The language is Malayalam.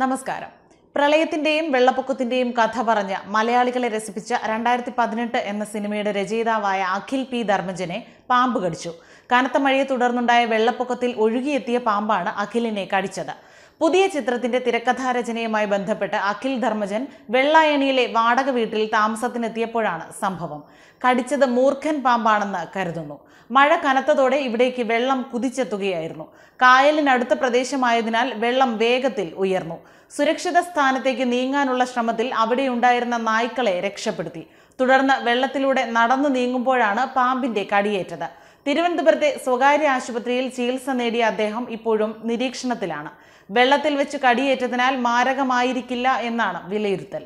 നമസ്കാരം പ്രളയത്തിന്റെയും വെള്ളപ്പൊക്കത്തിന്റെയും കഥ പറഞ്ഞ് മലയാളികളെ രസിപ്പിച്ച രണ്ടായിരത്തി പതിനെട്ട് എന്ന സിനിമയുടെ രചയിതാവായ അഖിൽ പി ധർമ്മജനെ പാമ്പ് കടിച്ചു കനത്ത മഴയെ തുടർന്നുണ്ടായ വെള്ളപ്പൊക്കത്തിൽ ഒഴുകിയെത്തിയ പാമ്പാണ് അഖിലിനെ കടിച്ചത് പുതിയ ചിത്രത്തിന്റെ തിരക്കഥാരചനയുമായി ബന്ധപ്പെട്ട് അഖിൽ ധർമ്മജൻ വെള്ളായണിയിലെ വാടക വീട്ടിൽ താമസത്തിനെത്തിയപ്പോഴാണ് സംഭവം കടിച്ചത് മൂർഖൻ പാമ്പാണെന്ന് കരുതുന്നു മഴ കനത്തതോടെ ഇവിടേക്ക് വെള്ളം കുതിച്ചെത്തുകയായിരുന്നു കായലിനടുത്ത പ്രദേശമായതിനാൽ വെള്ളം വേഗത്തിൽ ഉയർന്നു സുരക്ഷിത സ്ഥാനത്തേക്ക് നീങ്ങാനുള്ള ശ്രമത്തിൽ ഉണ്ടായിരുന്ന നായ്ക്കളെ രക്ഷപ്പെടുത്തി തുടർന്ന് വെള്ളത്തിലൂടെ നടന്നു നീങ്ങുമ്പോഴാണ് പാമ്പിന്റെ കടിയേറ്റത് തിരുവനന്തപുരത്തെ സ്വകാര്യ ആശുപത്രിയിൽ ചികിത്സ നേടിയ അദ്ദേഹം ഇപ്പോഴും നിരീക്ഷണത്തിലാണ് വെള്ളത്തിൽ വെച്ച് കടിയേറ്റതിനാൽ മാരകമായിരിക്കില്ല എന്നാണ് വിലയിരുത്തൽ